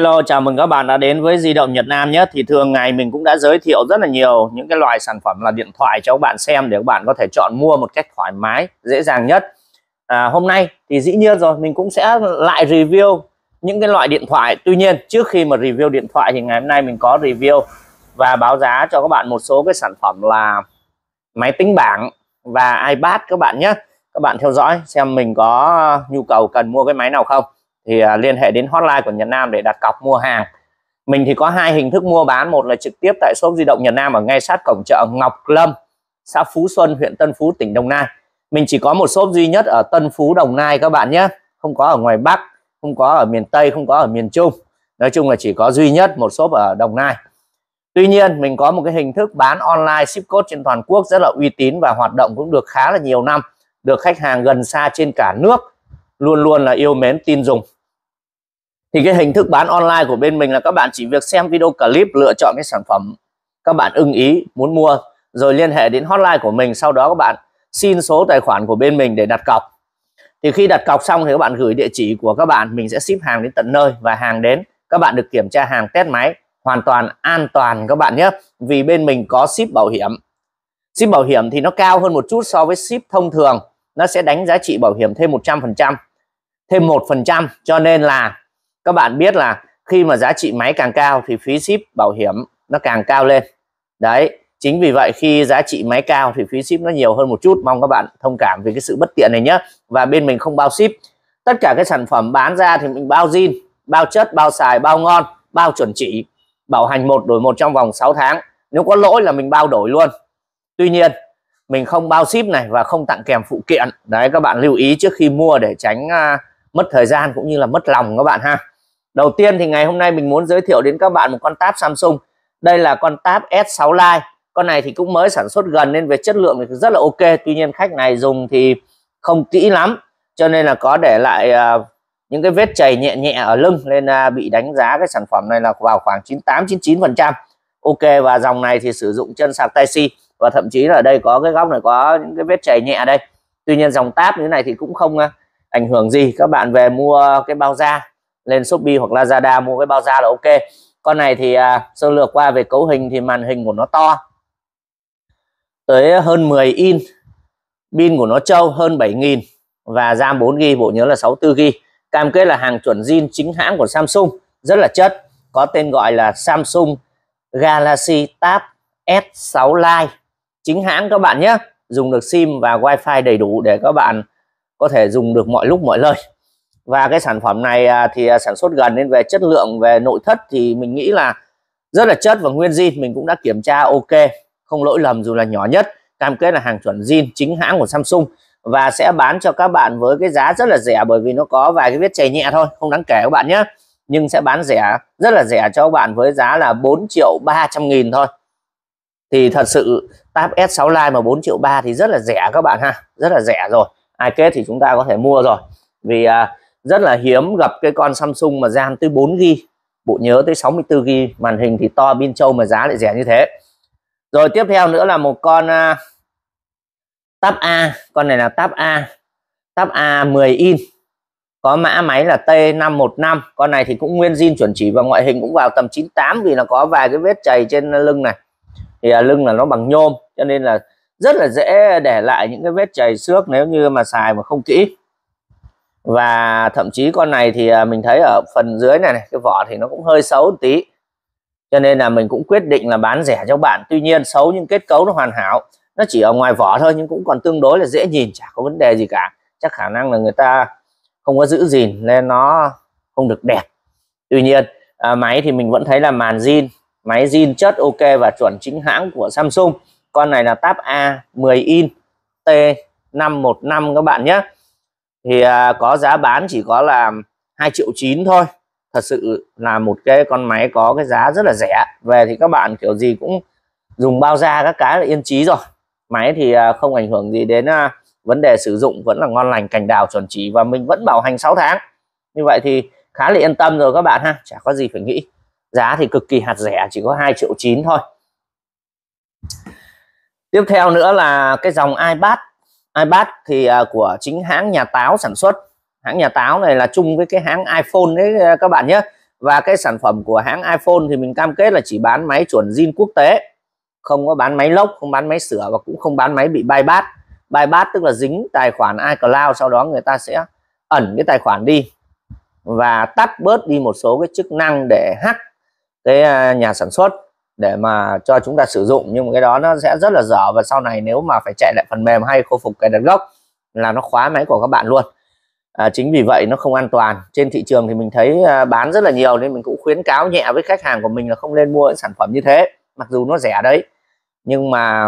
Hello, chào mừng các bạn đã đến với Di động Nhật Nam nhé. Thì thường ngày mình cũng đã giới thiệu rất là nhiều những cái loại sản phẩm là điện thoại cho các bạn xem để các bạn có thể chọn mua một cách thoải mái, dễ dàng nhất. À, hôm nay thì dĩ nhiên rồi, mình cũng sẽ lại review những cái loại điện thoại. Tuy nhiên, trước khi mà review điện thoại thì ngày hôm nay mình có review và báo giá cho các bạn một số cái sản phẩm là máy tính bảng và iPad các bạn nhé. Các bạn theo dõi xem mình có nhu cầu cần mua cái máy nào không thì à, liên hệ đến hotline của Nhật Nam để đặt cọc mua hàng mình thì có hai hình thức mua bán một là trực tiếp tại shop di động Nhật Nam ở ngay sát cổng chợ Ngọc Lâm xã Phú Xuân huyện Tân Phú tỉnh Đồng Nai mình chỉ có một shop duy nhất ở Tân Phú Đồng Nai các bạn nhé không có ở ngoài Bắc không có ở miền Tây không có ở miền Trung nói chung là chỉ có duy nhất một shop ở Đồng Nai Tuy nhiên mình có một cái hình thức bán online ship code trên toàn quốc rất là uy tín và hoạt động cũng được khá là nhiều năm được khách hàng gần xa trên cả nước luôn luôn là yêu mến tin dùng thì cái hình thức bán online của bên mình là các bạn chỉ việc xem video clip lựa chọn cái sản phẩm các bạn ưng ý muốn mua rồi liên hệ đến hotline của mình sau đó các bạn xin số tài khoản của bên mình để đặt cọc thì khi đặt cọc xong thì các bạn gửi địa chỉ của các bạn mình sẽ ship hàng đến tận nơi và hàng đến các bạn được kiểm tra hàng test máy hoàn toàn an toàn các bạn nhé vì bên mình có ship bảo hiểm ship bảo hiểm thì nó cao hơn một chút so với ship thông thường nó sẽ đánh giá trị bảo hiểm thêm 100% thêm một phần trăm cho nên là các bạn biết là khi mà giá trị máy càng cao thì phí ship bảo hiểm nó càng cao lên đấy chính vì vậy khi giá trị máy cao thì phí ship nó nhiều hơn một chút mong các bạn thông cảm về cái sự bất tiện này nhé và bên mình không bao ship tất cả cái sản phẩm bán ra thì mình bao zin bao chất bao xài bao ngon bao chuẩn chỉ bảo hành một đổi một trong vòng 6 tháng nếu có lỗi là mình bao đổi luôn tuy nhiên mình không bao ship này và không tặng kèm phụ kiện đấy các bạn lưu ý trước khi mua để tránh uh, mất thời gian cũng như là mất lòng các bạn ha đầu tiên thì ngày hôm nay mình muốn giới thiệu đến các bạn một con tab Samsung đây là con tab S6 Lite con này thì cũng mới sản xuất gần nên về chất lượng thì rất là ok tuy nhiên khách này dùng thì không kỹ lắm cho nên là có để lại uh, những cái vết chảy nhẹ nhẹ ở lưng nên uh, bị đánh giá cái sản phẩm này là vào khoảng 98 99 phần trăm ok và dòng này thì sử dụng chân sạc tai taxi và thậm chí là đây có cái góc này có những cái vết chảy nhẹ đây tuy nhiên dòng tab như thế này thì cũng không uh, ảnh hưởng gì các bạn về mua cái bao da lên shopee hoặc lazada mua cái bao da là ok con này thì à, sơ lược qua về cấu hình thì màn hình của nó to tới hơn 10 in pin của nó trâu hơn 7.000 và RAM 4 g bộ nhớ là 64 g cam kết là hàng chuẩn zin chính hãng của Samsung rất là chất có tên gọi là Samsung Galaxy Tab S6 Lite chính hãng các bạn nhé dùng được sim và wifi đầy đủ để các bạn có thể dùng được mọi lúc mọi nơi và cái sản phẩm này à, thì à, sản xuất gần nên về chất lượng về nội thất thì mình nghĩ là rất là chất và nguyên zin mình cũng đã kiểm tra ok không lỗi lầm dù là nhỏ nhất cam kết là hàng chuẩn zin chính hãng của Samsung và sẽ bán cho các bạn với cái giá rất là rẻ bởi vì nó có vài cái vết chày nhẹ thôi không đáng kể các bạn nhé nhưng sẽ bán rẻ rất là rẻ cho các bạn với giá là 4 triệu 300 nghìn thôi thì thật sự Tab S6 lite mà 4 triệu ba thì rất là rẻ các bạn ha rất là rẻ rồi hai kết thì chúng ta có thể mua rồi vì à, rất là hiếm gặp cái con Samsung mà RAM tới 4 g bộ nhớ tới 64 g màn hình thì to pin trâu mà giá lại rẻ như thế rồi tiếp theo nữa là một con à, Tab A con này là Tab A Tab A 10 in có mã máy là T515 con này thì cũng nguyên zin chuẩn chỉ và ngoại hình cũng vào tầm 98 vì nó có vài cái vết chày trên lưng này thì à, lưng là nó bằng nhôm cho nên là rất là dễ để lại những cái vết chảy xước nếu như mà xài mà không kỹ và thậm chí con này thì à, mình thấy ở phần dưới này, này cái vỏ thì nó cũng hơi xấu tí cho nên là mình cũng quyết định là bán rẻ cho bạn tuy nhiên xấu nhưng kết cấu nó hoàn hảo nó chỉ ở ngoài vỏ thôi nhưng cũng còn tương đối là dễ nhìn chả có vấn đề gì cả chắc khả năng là người ta không có giữ gìn nên nó không được đẹp tuy nhiên à, máy thì mình vẫn thấy là màn zin máy zin chất ok và chuẩn chính hãng của Samsung con này là tab A 10 in T515 các bạn nhé thì à, có giá bán chỉ có là 2 triệu 9 thôi thật sự là một cái con máy có cái giá rất là rẻ về thì các bạn kiểu gì cũng dùng bao da các cái là yên chí rồi máy thì à, không ảnh hưởng gì đến à, vấn đề sử dụng vẫn là ngon lành cành đào chuẩn chỉ và mình vẫn bảo hành 6 tháng như vậy thì khá là yên tâm rồi các bạn ha chả có gì phải nghĩ giá thì cực kỳ hạt rẻ chỉ có 2 triệu 9 thôi tiếp theo nữa là cái dòng iPad iPad thì à, của chính hãng nhà táo sản xuất hãng nhà táo này là chung với cái hãng iPhone đấy à, các bạn nhé và cái sản phẩm của hãng iPhone thì mình cam kết là chỉ bán máy chuẩn zin quốc tế không có bán máy lốc không bán máy sửa và cũng không bán máy bị bypass bypass tức là dính tài khoản iCloud sau đó người ta sẽ ẩn cái tài khoản đi và tắt bớt đi một số cái chức năng để hack cái à, nhà sản xuất để mà cho chúng ta sử dụng nhưng mà cái đó nó sẽ rất là dở và sau này nếu mà phải chạy lại phần mềm hay khôi phục cái đặt gốc là nó khóa máy của các bạn luôn à, chính vì vậy nó không an toàn trên thị trường thì mình thấy à, bán rất là nhiều nên mình cũng khuyến cáo nhẹ với khách hàng của mình là không nên mua những sản phẩm như thế mặc dù nó rẻ đấy nhưng mà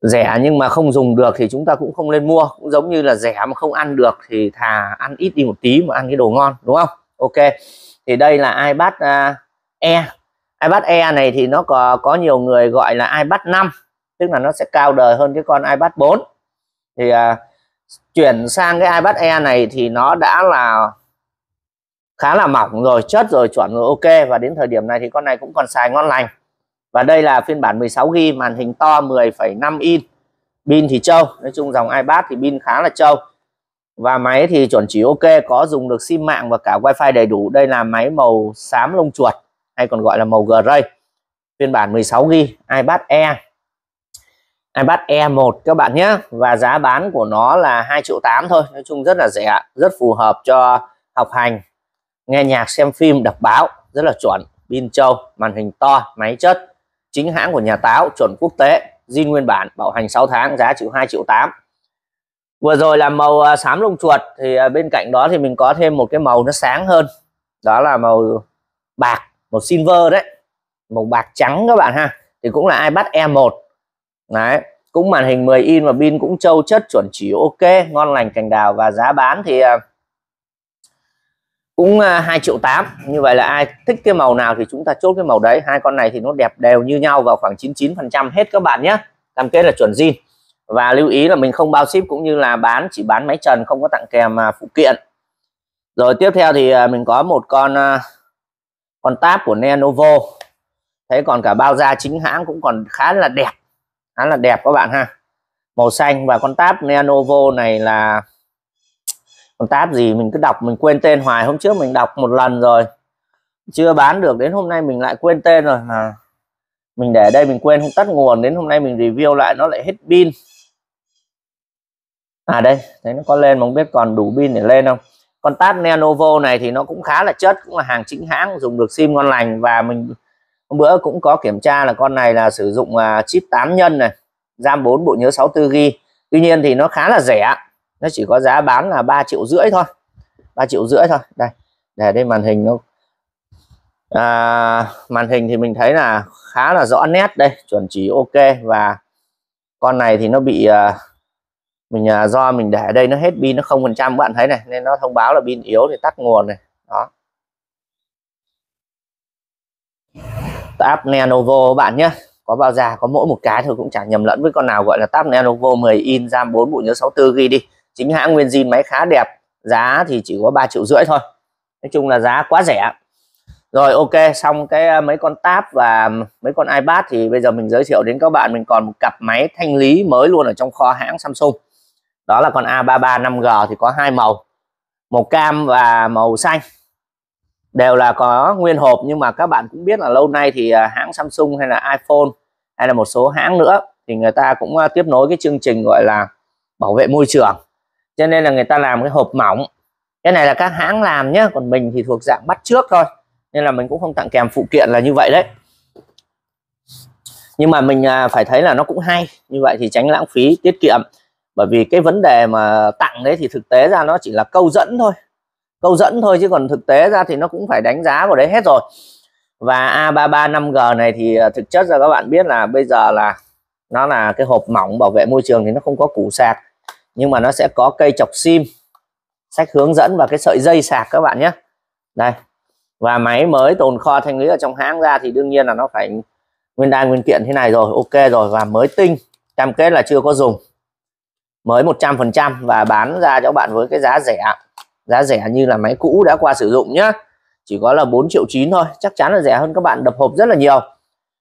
rẻ nhưng mà không dùng được thì chúng ta cũng không nên mua cũng giống như là rẻ mà không ăn được thì thà ăn ít đi một tí mà ăn cái đồ ngon đúng không ok thì đây là iPad à, E iPad Air này thì nó có có nhiều người gọi là iPad 5 tức là nó sẽ cao đời hơn cái con iPad 4 thì à, chuyển sang cái iPad Air này thì nó đã là khá là mỏng rồi chất rồi chuẩn rồi ok và đến thời điểm này thì con này cũng còn xài ngon lành và đây là phiên bản 16GB màn hình to 10,5 inch, pin thì trâu nói chung dòng iPad thì pin khá là trâu và máy thì chuẩn chỉ ok có dùng được sim mạng và cả wifi đầy đủ đây là máy màu xám lông chuột hay còn gọi là màu gray phiên bản 16 g, iPad Air iPad Air 1 các bạn nhé và giá bán của nó là 2 triệu 8 thôi nói chung rất là rẻ rất phù hợp cho học hành nghe nhạc xem phim đọc báo rất là chuẩn pin châu màn hình to máy chất chính hãng của nhà táo chuẩn quốc tế zin nguyên bản bảo hành 6 tháng giá chỉ 2 triệu 8 vừa rồi là màu à, xám lông chuột thì à, bên cạnh đó thì mình có thêm một cái màu nó sáng hơn đó là màu bạc một silver đấy màu bạc trắng các bạn ha thì cũng là iPad E1 đấy cũng màn hình 10 in và pin cũng trâu chất chuẩn chỉ ok ngon lành cành đào và giá bán thì à, cũng 2 à, triệu 8 như vậy là ai thích cái màu nào thì chúng ta chốt cái màu đấy hai con này thì nó đẹp đều như nhau vào khoảng 99 phần trăm hết các bạn nhé cam kết là chuẩn zin và lưu ý là mình không bao ship cũng như là bán chỉ bán máy trần không có tặng kèm à, phụ kiện rồi tiếp theo thì mình có một con con tab của Lenovo thế còn cả bao da chính hãng cũng còn khá là đẹp khá là đẹp các bạn ha màu xanh và con tab Lenovo này là con tab gì mình cứ đọc mình quên tên hoài hôm trước mình đọc một lần rồi chưa bán được đến hôm nay mình lại quên tên rồi mà mình để đây mình quên không tắt nguồn đến hôm nay mình review lại nó lại hết pin à đây thấy nó có lên mà không biết còn đủ pin để lên không con tát Lenovo này thì nó cũng khá là chất cũng là hàng chính hãng dùng được sim ngon lành và mình hôm bữa cũng có kiểm tra là con này là sử dụng uh, chip 8 nhân này RAM 4 bộ nhớ 64GB Tuy nhiên thì nó khá là rẻ nó chỉ có giá bán là 3 triệu rưỡi thôi 3 triệu rưỡi thôi đây để đây màn hình nó à, màn hình thì mình thấy là khá là rõ nét đây chuẩn chỉ ok và con này thì nó bị uh, mình à, do mình để đây nó hết pin nó không phần trăm bạn thấy này nên nó thông báo là pin yếu thì tắt nguồn này đó tab Lenovo bạn nhé có bao giờ có mỗi một cái thôi cũng chẳng nhầm lẫn với con nào gọi là tab Lenovo 10 in RAM 4 bộ nhớ 64 ghi đi chính hãng nguyên zin máy khá đẹp giá thì chỉ có 3 triệu rưỡi thôi nói chung là giá quá rẻ rồi ok xong cái à, mấy con tab và mấy con iPad thì bây giờ mình giới thiệu đến các bạn mình còn một cặp máy thanh lý mới luôn ở trong kho hãng Samsung đó là con A33 5G thì có hai màu màu cam và màu xanh đều là có nguyên hộp nhưng mà các bạn cũng biết là lâu nay thì à, hãng Samsung hay là iPhone hay là một số hãng nữa thì người ta cũng à, tiếp nối cái chương trình gọi là bảo vệ môi trường cho nên là người ta làm cái hộp mỏng cái này là các hãng làm nhé còn mình thì thuộc dạng bắt trước thôi nên là mình cũng không tặng kèm phụ kiện là như vậy đấy nhưng mà mình à, phải thấy là nó cũng hay như vậy thì tránh lãng phí tiết kiệm bởi vì cái vấn đề mà tặng đấy thì thực tế ra nó chỉ là câu dẫn thôi câu dẫn thôi chứ còn thực tế ra thì nó cũng phải đánh giá vào đấy hết rồi và A33 5G này thì à, thực chất ra các bạn biết là bây giờ là nó là cái hộp mỏng bảo vệ môi trường thì nó không có củ sạc nhưng mà nó sẽ có cây chọc sim sách hướng dẫn và cái sợi dây sạc các bạn nhé đây và máy mới tồn kho thanh lý ở trong hãng ra thì đương nhiên là nó phải nguyên đai nguyên kiện thế này rồi ok rồi và mới tinh cam kết là chưa có dùng mới 100% và bán ra cho bạn với cái giá rẻ giá rẻ như là máy cũ đã qua sử dụng nhá chỉ có là 4 triệu 9 thôi chắc chắn là rẻ hơn các bạn đập hộp rất là nhiều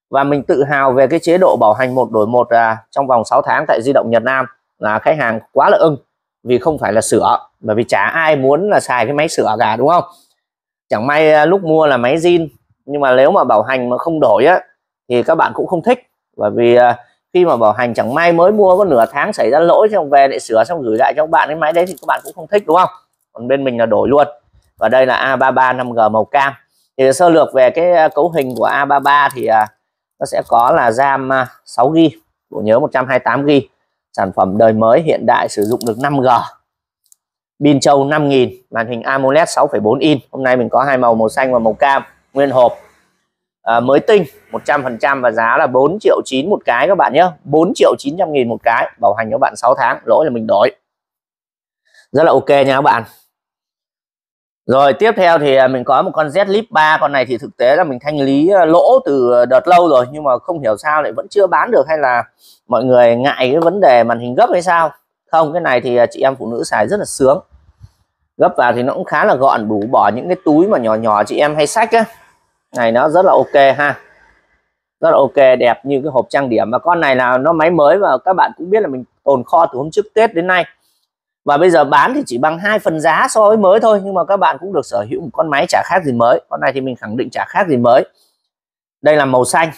và mình tự hào về cái chế độ bảo hành một đổi một à, trong vòng 6 tháng tại di động Nhật Nam là khách hàng quá là ưng vì không phải là sửa bởi vì chả ai muốn là xài cái máy sửa cả đúng không chẳng may à, lúc mua là máy zin nhưng mà nếu mà bảo hành mà không đổi á thì các bạn cũng không thích bởi vì à, khi mà bảo hành chẳng may mới mua có nửa tháng xảy ra lỗi xong về để sửa xong gửi lại cho các bạn cái máy đấy thì các bạn cũng không thích đúng không còn bên mình là đổi luôn và đây là A33 5G màu cam thì sơ lược về cái à, cấu hình của A33 thì à, nó sẽ có là RAM 6GB à, bộ nhớ 128GB sản phẩm đời mới hiện đại sử dụng được 5G pin trâu 5000 màn hình AMOLED 6.4 inch hôm nay mình có hai màu màu xanh và màu cam nguyên hộp À, mới tinh 100% và giá là 4 triệu 9 một cái các bạn nhé 4 triệu 900 nghìn một cái bảo hành cho bạn 6 tháng lỗi là mình đổi rất là ok nha các bạn rồi tiếp theo thì à, mình có một con Z Flip 3 con này thì thực tế là mình thanh lý à, lỗ từ đợt lâu rồi nhưng mà không hiểu sao lại vẫn chưa bán được hay là mọi người ngại cái vấn đề màn hình gấp hay sao không cái này thì chị em phụ nữ xài rất là sướng gấp vào thì nó cũng khá là gọn đủ bỏ những cái túi mà nhỏ nhỏ chị em hay sách á này nó rất là ok ha rất là ok đẹp như cái hộp trang điểm và con này là nó máy mới và các bạn cũng biết là mình tồn kho từ hôm trước Tết đến nay và bây giờ bán thì chỉ bằng hai phần giá so với mới thôi nhưng mà các bạn cũng được sở hữu một con máy chả khác gì mới con này thì mình khẳng định chả khác gì mới đây là màu xanh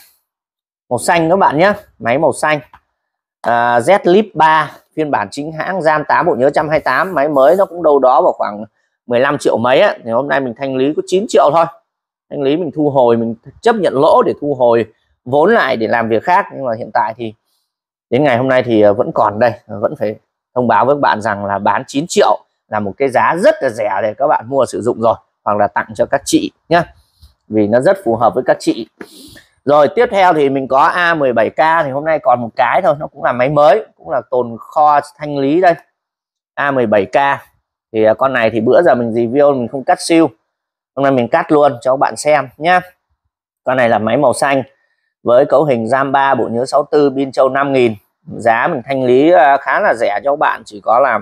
màu xanh các bạn nhé máy màu xanh à, Z Flip 3 phiên bản chính hãng RAM 8 bộ nhớ 128 máy mới nó cũng đâu đó vào khoảng 15 triệu mấy ấy. thì hôm nay mình thanh lý có 9 triệu thôi thanh lý mình thu hồi mình chấp nhận lỗ để thu hồi vốn lại để làm việc khác nhưng mà hiện tại thì đến ngày hôm nay thì ờ, vẫn còn đây ờ, vẫn phải thông báo với các bạn rằng là bán 9 triệu là một cái giá rất là rẻ để các bạn mua sử dụng rồi hoặc là tặng cho các chị nhé vì nó rất phù hợp với các chị rồi tiếp theo thì mình có A17K thì hôm nay còn một cái thôi nó cũng là máy mới cũng là tồn kho thanh lý đây A17K thì ờ, con này thì bữa giờ mình review mình không cắt siêu hôm nay mình cắt luôn cho các bạn xem nhé con này là máy màu xanh với cấu hình RAM 3 bộ nhớ 64 pin châu 5000 giá mình thanh lý à, khá là rẻ cho các bạn chỉ có là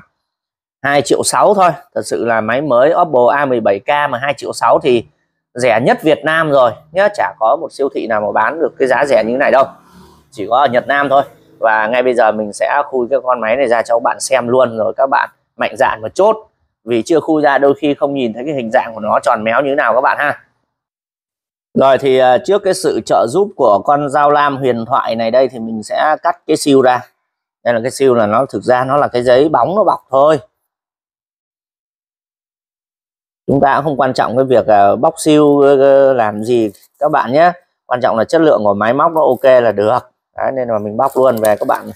2 triệu 6 thôi thật sự là máy mới Oppo A17k mà 2 triệu 6 thì rẻ nhất Việt Nam rồi nhé chả có một siêu thị nào mà bán được cái giá rẻ như này đâu chỉ có ở Nhật Nam thôi và ngay bây giờ mình sẽ khui cái con máy này ra cho các bạn xem luôn rồi các bạn mạnh dạn một chốt vì chưa khui ra đôi khi không nhìn thấy cái hình dạng của nó tròn méo như thế nào các bạn ha rồi thì à, trước cái sự trợ giúp của con dao lam huyền thoại này đây thì mình sẽ cắt cái siêu ra đây là cái siêu là nó thực ra nó là cái giấy bóng nó bọc thôi chúng ta cũng không quan trọng cái việc à, bóc siêu làm gì các bạn nhé quan trọng là chất lượng của máy móc nó ok là được đấy, nên là mình bóc luôn về các bạn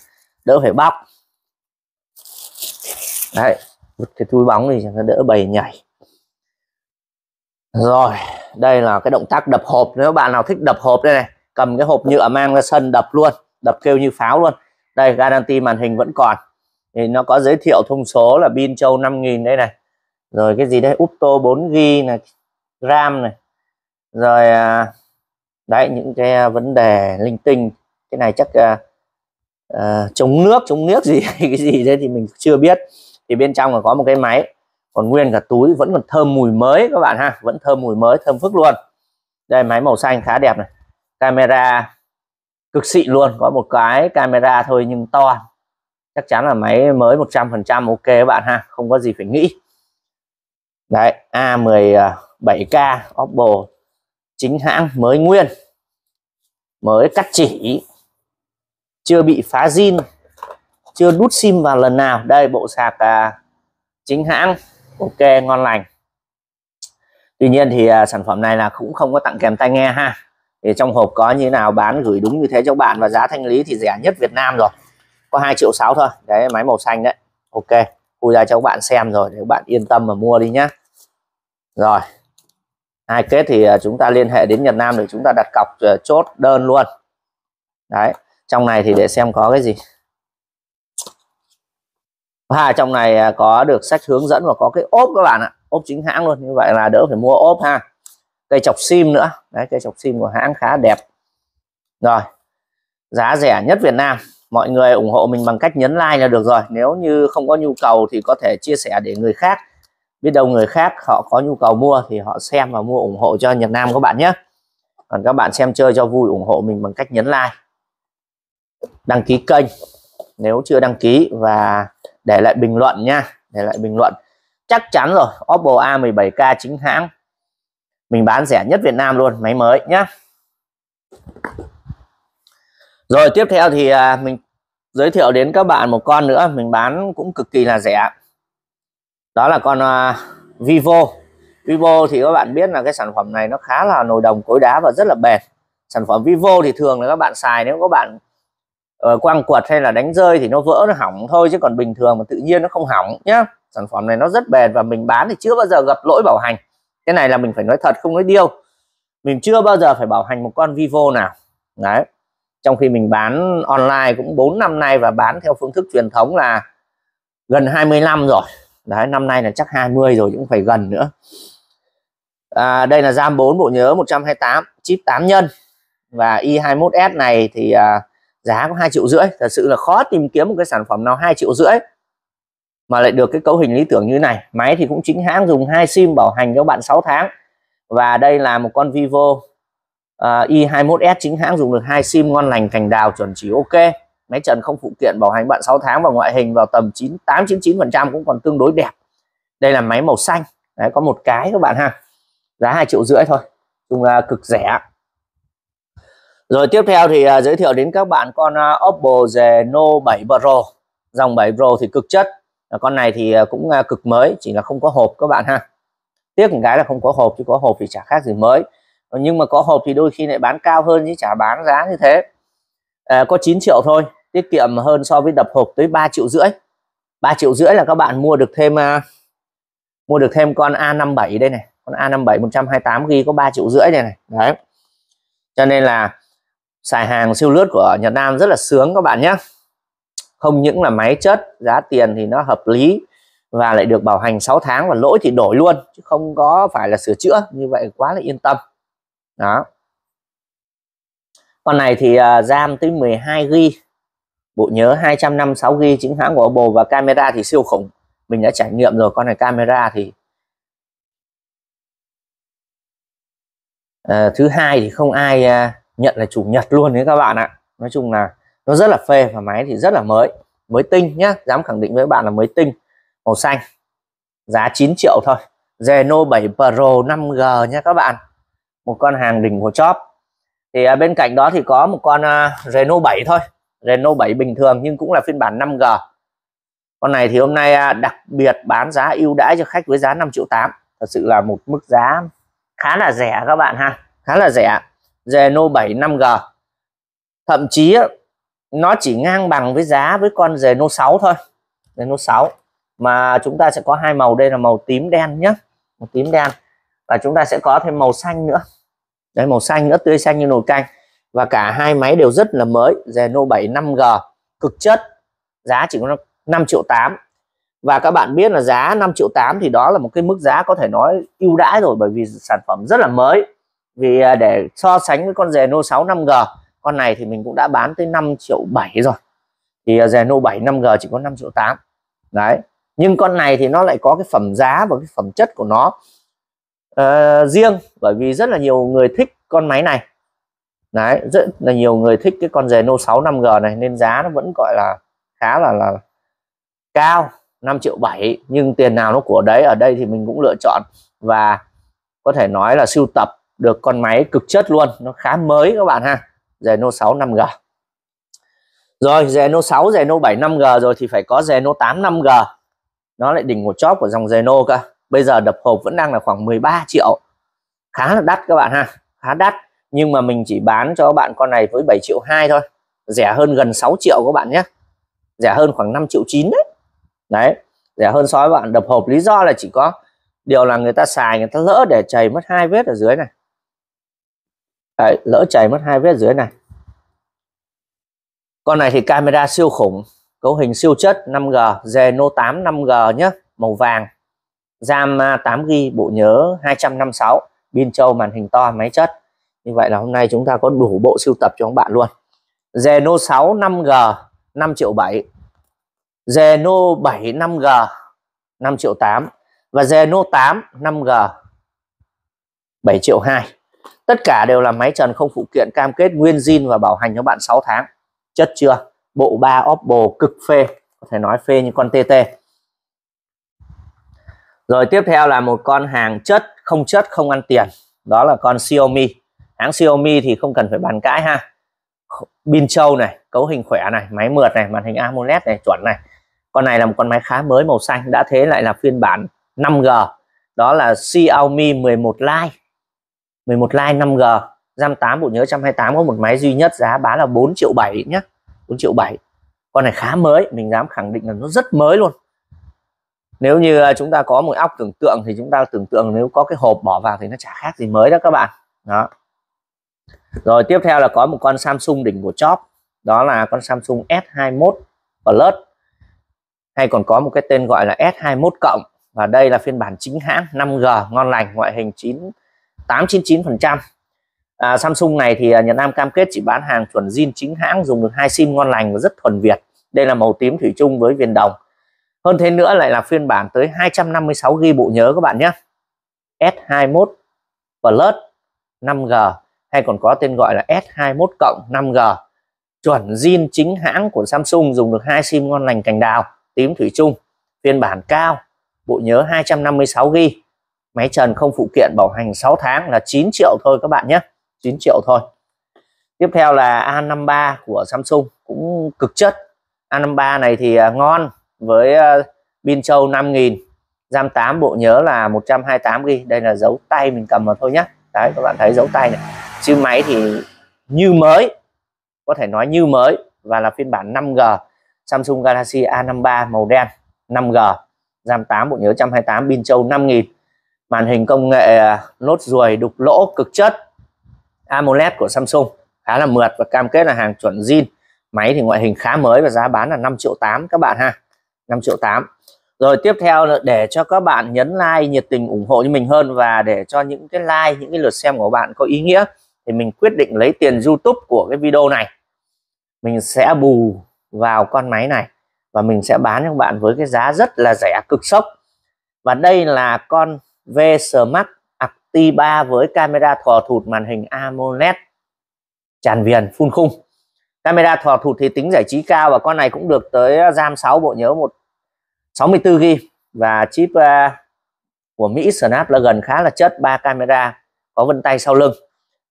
đỡ phải bóc đấy vứt cái túi bóng thì nó đỡ bầy nhảy rồi đây là cái động tác đập hộp nếu bạn nào thích đập hộp đây này cầm cái hộp nhựa mang ra sân đập luôn đập kêu như pháo luôn đây garanti màn hình vẫn còn thì nó có giới thiệu thông số là pin châu 5000 đây này rồi cái gì đây upto 4g này ram này rồi à, đấy những cái à, vấn đề linh tinh cái này chắc uh, chống nước chống nước gì cái gì đấy thì mình chưa biết thì bên trong là có một cái máy còn nguyên cả túi vẫn còn thơm mùi mới các bạn ha vẫn thơm mùi mới thơm phức luôn đây máy màu xanh khá đẹp này camera cực xịn luôn có một cái camera thôi nhưng to chắc chắn là máy mới 100% ok các bạn ha không có gì phải nghĩ đấy A17K Oppo chính hãng mới nguyên mới cắt chỉ chưa bị phá zin chưa đút sim vào lần nào đây bộ sạc à, chính hãng ok ngon lành tuy nhiên thì à, sản phẩm này là cũng không có tặng kèm tai nghe ha thì trong hộp có như nào bán gửi đúng như thế cho bạn và giá thanh lý thì rẻ nhất Việt Nam rồi có 2 triệu 6 thôi đấy máy màu xanh đấy ok khui ra cho các bạn xem rồi để các bạn yên tâm mà mua đi nhá rồi hai kết thì à, chúng ta liên hệ đến Nhật Nam để chúng ta đặt cọc à, chốt đơn luôn đấy trong này thì để xem có cái gì và trong này à, có được sách hướng dẫn và có cái ốp các bạn ạ ốp chính hãng luôn như vậy là đỡ phải mua ốp ha cây chọc sim nữa đấy cây chọc sim của hãng khá đẹp rồi giá rẻ nhất Việt Nam mọi người ủng hộ mình bằng cách nhấn like là được rồi nếu như không có nhu cầu thì có thể chia sẻ để người khác biết đâu người khác họ có nhu cầu mua thì họ xem và mua ủng hộ cho Nhật Nam các bạn nhé còn các bạn xem chơi cho vui ủng hộ mình bằng cách nhấn like đăng ký kênh nếu chưa đăng ký và để lại bình luận nha để lại bình luận chắc chắn rồi Oppo A17k chính hãng mình bán rẻ nhất Việt Nam luôn máy mới nhá rồi tiếp theo thì à, mình giới thiệu đến các bạn một con nữa mình bán cũng cực kỳ là rẻ đó là con à, Vivo Vivo thì các bạn biết là cái sản phẩm này nó khá là nồi đồng cối đá và rất là bền sản phẩm Vivo thì thường là các bạn xài nếu các bạn quăng ờ, quật hay là đánh rơi thì nó vỡ nó hỏng thôi chứ còn bình thường mà tự nhiên nó không hỏng nhá sản phẩm này nó rất bền và mình bán thì chưa bao giờ gặp lỗi bảo hành cái này là mình phải nói thật không nói điêu mình chưa bao giờ phải bảo hành một con vivo nào đấy trong khi mình bán online cũng 4 năm nay và bán theo phương thức truyền thống là gần 20 năm rồi đấy năm nay là chắc 20 rồi cũng phải gần nữa à, đây là RAM 4 bộ nhớ 128 chip 8 nhân và i21s này thì à, giá có hai triệu rưỡi thật sự là khó tìm kiếm một cái sản phẩm nào hai triệu rưỡi mà lại được cái cấu hình lý tưởng như này máy thì cũng chính hãng dùng hai sim bảo hành cho các bạn 6 tháng và đây là một con Vivo uh, à, i21s chính hãng dùng được hai sim ngon lành thành đào chuẩn chỉ ok máy trần không phụ kiện bảo hành bạn 6 tháng và ngoại hình vào tầm chín 899 phần trăm cũng còn tương đối đẹp đây là máy màu xanh đấy có một cái các bạn ha giá hai triệu rưỡi thôi dùng là cực rẻ rồi tiếp theo thì uh, giới thiệu đến các bạn con uh, Oppo Reno 7 Pro. Dòng 7 Pro thì cực chất. con này thì uh, cũng uh, cực mới, chỉ là không có hộp các bạn ha. Tiếc một cái là không có hộp, chứ có hộp thì chả khác gì mới. Nhưng mà có hộp thì đôi khi lại bán cao hơn chứ chả bán giá như thế. Uh, có 9 triệu thôi, tiết kiệm hơn so với đập hộp tới 3 triệu rưỡi. 3 triệu rưỡi là các bạn mua được thêm uh, mua được thêm con A57 đây này. Con A57 128GB có 3 triệu rưỡi đây này. Đấy. Cho nên là xài hàng siêu lướt của Nhật Nam rất là sướng các bạn nhé không những là máy chất giá tiền thì nó hợp lý và lại được bảo hành 6 tháng và lỗi thì đổi luôn chứ không có phải là sửa chữa như vậy quá là yên tâm đó con này thì uh, RAM tới 12 g bộ nhớ 256 g chính hãng của Oppo và camera thì siêu khủng mình đã trải nghiệm rồi con này camera thì uh, thứ hai thì không ai uh, nhận là chủ nhật luôn đấy các bạn ạ nói chung là nó rất là phê và máy thì rất là mới mới tinh nhá dám khẳng định với bạn là mới tinh màu xanh giá 9 triệu thôi Zeno 7 Pro 5G nha các bạn một con hàng đỉnh của chóp thì à, bên cạnh đó thì có một con à, Renault 7 thôi Renault 7 bình thường nhưng cũng là phiên bản 5G con này thì hôm nay à, đặc biệt bán giá ưu đãi cho khách với giá 5 triệu 8 thật sự là một mức giá khá là rẻ các bạn ha khá là rẻ Geno 7 5G thậm chí nó chỉ ngang bằng với giá với con Geno 6 thôi Geno 6 mà chúng ta sẽ có hai màu đây là màu tím đen nhé màu tím đen và chúng ta sẽ có thêm màu xanh nữa đấy màu xanh nữa tươi xanh như nồi canh và cả hai máy đều rất là mới Geno 7 5G cực chất giá chỉ có 5 triệu 8 và các bạn biết là giá 5 triệu 8 thì đó là một cái mức giá có thể nói ưu đãi rồi bởi vì sản phẩm rất là mới vì à, để so sánh với con Reno 6 5G con này thì mình cũng đã bán tới 5 triệu 7 rồi thì Reno 7 5G chỉ có 5 triệu 8 đấy nhưng con này thì nó lại có cái phẩm giá và cái phẩm chất của nó uh, riêng bởi vì rất là nhiều người thích con máy này đấy rất là nhiều người thích cái con Reno 6 5G này nên giá nó vẫn gọi là khá là là cao 5 triệu 7 nhưng tiền nào nó của đấy ở đây thì mình cũng lựa chọn và có thể nói là sưu tập được con máy cực chất luôn nó khá mới các bạn ha Zeno 6 5G rồi Zeno 6 Zeno 7 5G rồi thì phải có Zeno 8 5G nó lại đỉnh một chóp của dòng Zeno cơ bây giờ đập hộp vẫn đang là khoảng 13 triệu khá là đắt các bạn ha khá đắt nhưng mà mình chỉ bán cho các bạn con này với 7 triệu 2 thôi rẻ hơn gần 6 triệu các bạn nhé rẻ hơn khoảng 5 triệu 9 đấy đấy rẻ hơn so với bạn đập hộp lý do là chỉ có điều là người ta xài người ta lỡ để chảy mất hai vết ở dưới này Đấy, lỡ chảy mất hai vết dưới này con này thì camera siêu khủng cấu hình siêu chất 5G Zeno 8 5G nhé màu vàng RAM 8GB à, bộ nhớ 256 pin châu màn hình to máy chất như vậy là hôm nay chúng ta có đủ bộ siêu tập cho các bạn luôn Zeno 6 5G 5 triệu 7 Zeno 7 5G 5 triệu 8 và Zeno 8 5G 7 triệu 2 tất cả đều là máy trần không phụ kiện cam kết nguyên zin và bảo hành cho bạn 6 tháng chất chưa bộ ba oppo cực phê có thể nói phê như con tt rồi tiếp theo là một con hàng chất không chất không ăn tiền đó là con xiaomi hãng xiaomi thì không cần phải bàn cãi ha pin trâu này cấu hình khỏe này máy mượt này màn hình amoled này chuẩn này con này là một con máy khá mới màu xanh đã thế lại là phiên bản 5g đó là Xiaomi 11 Lite 11 line 5G RAM 8 bộ nhớ 128 có một máy duy nhất giá bán là 4 triệu 7 nhá 4 triệu 7 con này khá mới mình dám khẳng định là nó rất mới luôn nếu như à, chúng ta có một óc tưởng tượng thì chúng ta tưởng tượng nếu có cái hộp bỏ vào thì nó chả khác gì mới đó các bạn đó rồi tiếp theo là có một con Samsung đỉnh của chóp đó là con Samsung S21 Plus hay còn có một cái tên gọi là S21 cộng và đây là phiên bản chính hãng 5G ngon lành ngoại hình 9 899% à, Samsung này thì à, Nhật Nam cam kết chỉ bán hàng chuẩn zin chính hãng dùng được hai sim ngon lành và rất thuần Việt đây là màu tím thủy chung với viền đồng hơn thế nữa lại là phiên bản tới 256 ghi bộ nhớ các bạn nhé S21 Plus 5G hay còn có tên gọi là S21 cộng 5G chuẩn zin chính hãng của Samsung dùng được hai sim ngon lành cành đào tím thủy chung phiên bản cao bộ nhớ 256 gb máy trần không phụ kiện bảo hành 6 tháng là 9 triệu thôi các bạn nhé 9 triệu thôi tiếp theo là A53 của Samsung cũng cực chất A53 này thì à, ngon với à, pin trâu 5000 RAM 8 bộ nhớ là 128GB đây là dấu tay mình cầm vào thôi nhé đấy các bạn thấy dấu tay này chứ máy thì như mới có thể nói như mới và là phiên bản 5G Samsung Galaxy A53 màu đen 5G RAM 8 bộ nhớ 128 pin trâu 5000 màn hình công nghệ à, nốt ruồi đục lỗ cực chất AMOLED của Samsung khá là mượt và cam kết là hàng chuẩn zin máy thì ngoại hình khá mới và giá bán là 5 triệu 8 các bạn ha 5 triệu 8 rồi tiếp theo là để cho các bạn nhấn like nhiệt tình ủng hộ cho mình hơn và để cho những cái like những cái lượt xem của bạn có ý nghĩa thì mình quyết định lấy tiền YouTube của cái video này mình sẽ bù vào con máy này và mình sẽ bán cho các bạn với cái giá rất là rẻ cực sốc và đây là con V-Smart 3 với camera thò thụt màn hình AMOLED tràn viền phun khung. Camera thò thụt thì tính giải trí cao và con này cũng được tới RAM 6 bộ nhớ 1 64 GB và chip uh, của Mỹ Snapdragon khá là chất ba camera có vân tay sau lưng.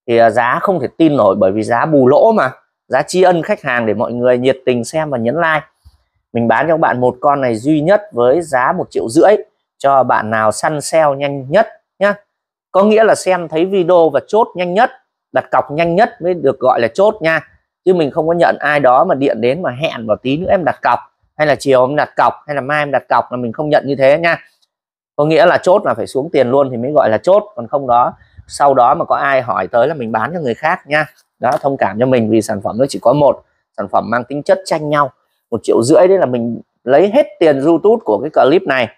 Thì uh, giá không thể tin nổi bởi vì giá bù lỗ mà, giá tri ân khách hàng để mọi người nhiệt tình xem và nhấn like. Mình bán cho các bạn một con này duy nhất với giá một triệu rưỡi cho bạn nào săn sale nhanh nhất nhé có nghĩa là xem thấy video và chốt nhanh nhất đặt cọc nhanh nhất mới được gọi là chốt nha chứ mình không có nhận ai đó mà điện đến mà hẹn vào tí nữa em đặt cọc hay là chiều em đặt cọc hay là mai em đặt cọc là mình không nhận như thế nha có nghĩa là chốt là phải xuống tiền luôn thì mới gọi là chốt còn không đó sau đó mà có ai hỏi tới là mình bán cho người khác nha đó thông cảm cho mình vì sản phẩm nó chỉ có một sản phẩm mang tính chất tranh nhau một triệu rưỡi đấy là mình lấy hết tiền youtube của cái clip này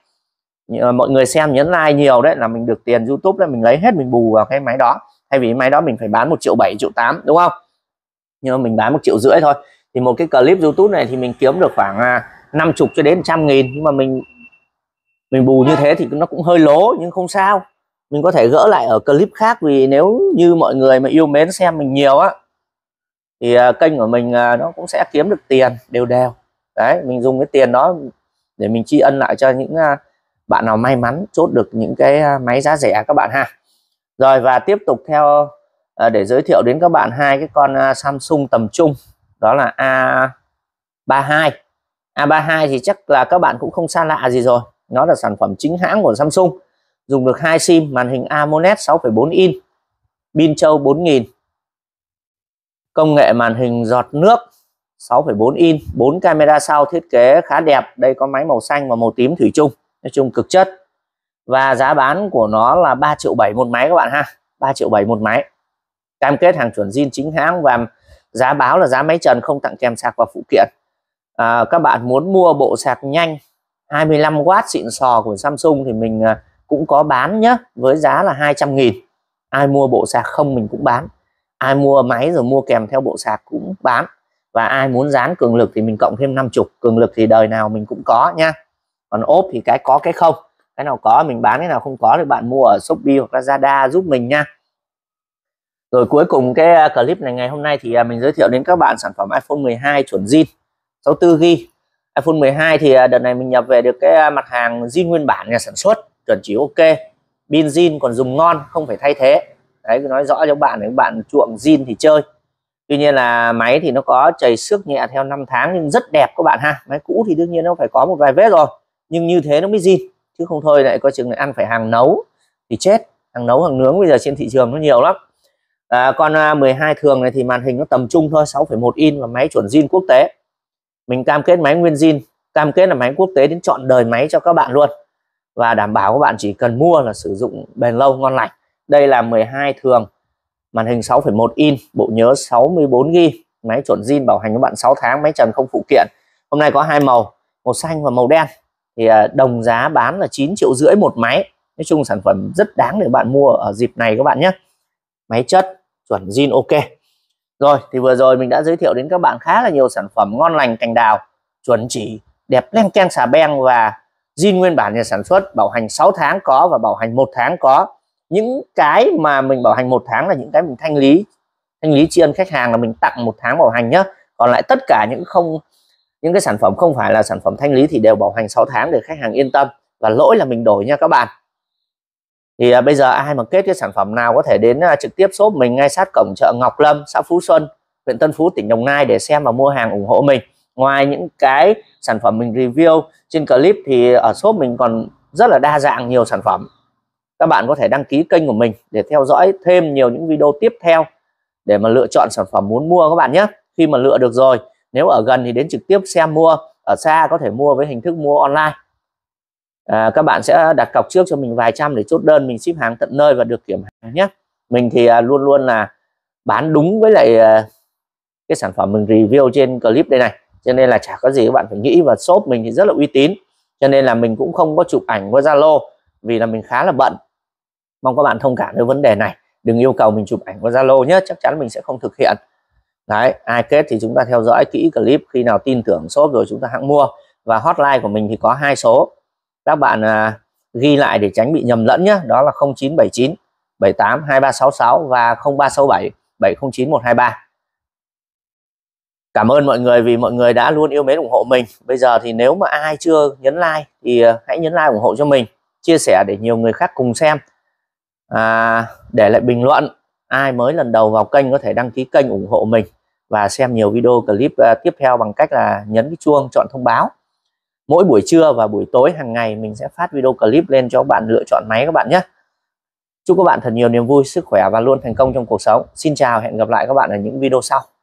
Ờ, mọi người xem nhấn like nhiều đấy là mình được tiền YouTube đấy mình lấy hết mình bù vào cái máy đó thay vì máy đó mình phải bán một triệu bảy triệu tám đúng không nhưng mà mình bán một triệu rưỡi thôi thì một cái clip YouTube này thì mình kiếm được khoảng 50 à, cho đến trăm nghìn nhưng mà mình mình bù như thế thì nó cũng hơi lố nhưng không sao mình có thể gỡ lại ở clip khác vì nếu như mọi người mà yêu mến xem mình nhiều á thì à, kênh của mình à, nó cũng sẽ kiếm được tiền đều đều đấy mình dùng cái tiền đó để mình tri ân lại cho những bạn nào may mắn chốt được những cái à, máy giá rẻ các bạn ha rồi và tiếp tục theo à, để giới thiệu đến các bạn hai cái con à, Samsung tầm trung đó là A32 A32 thì chắc là các bạn cũng không xa lạ gì rồi nó là sản phẩm chính hãng của Samsung dùng được hai sim màn hình AMOLED 6,4 in pin châu 4000 công nghệ màn hình giọt nước 6,4 in 4 camera sau thiết kế khá đẹp đây có máy màu xanh và màu tím thủy chung nói chung cực chất và giá bán của nó là 3 triệu 7 một máy các bạn ha 3 triệu 7 một máy cam kết hàng chuẩn zin chính hãng và giá báo là giá máy trần không tặng kèm sạc và phụ kiện à, các bạn muốn mua bộ sạc nhanh 25W xịn sò của Samsung thì mình à, cũng có bán nhé với giá là 200 nghìn ai mua bộ sạc không mình cũng bán ai mua máy rồi mua kèm theo bộ sạc cũng bán và ai muốn dán cường lực thì mình cộng thêm 50 cường lực thì đời nào mình cũng có nha còn ốp thì cái có cái không cái nào có mình bán cái nào không có thì bạn mua ở shopee hoặc là zada giúp mình nha rồi cuối cùng cái à, clip này ngày hôm nay thì à, mình giới thiệu đến các bạn sản phẩm iphone 12 chuẩn zin 64 g iphone 12 thì à, đợt này mình nhập về được cái mặt hàng zin nguyên bản nhà sản xuất chuẩn chỉ ok pin zin còn dùng ngon không phải thay thế đấy nói rõ cho các bạn nếu bạn chuộng zin thì chơi tuy nhiên là máy thì nó có chảy xước nhẹ theo năm tháng nhưng rất đẹp các bạn ha máy cũ thì đương nhiên nó phải có một vài vết rồi nhưng như thế nó mới zin chứ không thôi lại coi chừng lại ăn phải hàng nấu thì chết hàng nấu hàng nướng bây giờ trên thị trường nó nhiều lắm à, con 12 à, thường này thì màn hình nó tầm trung thôi 6,1 in và máy chuẩn zin quốc tế mình cam kết máy nguyên zin cam kết là máy quốc tế đến chọn đời máy cho các bạn luôn và đảm bảo các bạn chỉ cần mua là sử dụng bền lâu ngon lành đây là 12 thường màn hình 6,1 in bộ nhớ 64GB máy chuẩn zin bảo hành các bạn 6 tháng máy trần không phụ kiện hôm nay có hai màu màu xanh và màu đen thì à, đồng giá bán là 9 triệu rưỡi một máy nói chung sản phẩm rất đáng để bạn mua ở dịp này các bạn nhé máy chất chuẩn zin ok rồi thì vừa rồi mình đã giới thiệu đến các bạn khá là nhiều sản phẩm ngon lành cành đào chuẩn chỉ đẹp len keng xà beng và zin nguyên bản nhà sản xuất bảo hành 6 tháng có và bảo hành một tháng có những cái mà mình bảo hành một tháng là những cái mình thanh lý thanh lý tri ân khách hàng là mình tặng một tháng bảo hành nhé còn lại tất cả những không những cái sản phẩm không phải là sản phẩm thanh lý thì đều bảo hành 6 tháng để khách hàng yên tâm và lỗi là mình đổi nha các bạn thì à, bây giờ ai mà kết cái sản phẩm nào có thể đến à, trực tiếp shop mình ngay sát cổng chợ Ngọc Lâm xã Phú Xuân huyện Tân Phú tỉnh Đồng Nai để xem và mua hàng ủng hộ mình ngoài những cái sản phẩm mình review trên clip thì ở shop mình còn rất là đa dạng nhiều sản phẩm các bạn có thể đăng ký kênh của mình để theo dõi thêm nhiều những video tiếp theo để mà lựa chọn sản phẩm muốn mua các bạn nhé khi mà lựa được rồi nếu ở gần thì đến trực tiếp xem mua ở xa có thể mua với hình thức mua online à, các bạn sẽ đặt cọc trước cho mình vài trăm để chốt đơn mình ship hàng tận nơi và được kiểm hàng nhé mình thì à, luôn luôn là bán đúng với lại à, cái sản phẩm mình review trên clip đây này cho nên là chả có gì các bạn phải nghĩ và shop mình thì rất là uy tín cho nên là mình cũng không có chụp ảnh qua Zalo vì là mình khá là bận mong các bạn thông cảm với vấn đề này đừng yêu cầu mình chụp ảnh qua Zalo nhé chắc chắn mình sẽ không thực hiện đấy ai kết thì chúng ta theo dõi kỹ clip khi nào tin tưởng shop rồi chúng ta hãng mua và hotline của mình thì có hai số các bạn à, ghi lại để tránh bị nhầm lẫn nhé đó là 0979 78 2366 và 0367 709 123 cảm ơn mọi người vì mọi người đã luôn yêu mến ủng hộ mình bây giờ thì nếu mà ai chưa nhấn like thì à, hãy nhấn like ủng hộ cho mình chia sẻ để nhiều người khác cùng xem à, để lại bình luận ai mới lần đầu vào kênh có thể đăng ký kênh ủng hộ mình và xem nhiều video clip ờ, tiếp theo bằng cách là nhấn cái chuông chọn thông báo mỗi buổi trưa và buổi tối hàng ngày mình sẽ phát video clip lên cho các bạn lựa chọn máy các bạn nhé chúc các bạn thật nhiều niềm vui sức khỏe và luôn thành công trong cuộc sống xin chào hẹn gặp lại các bạn ở những video sau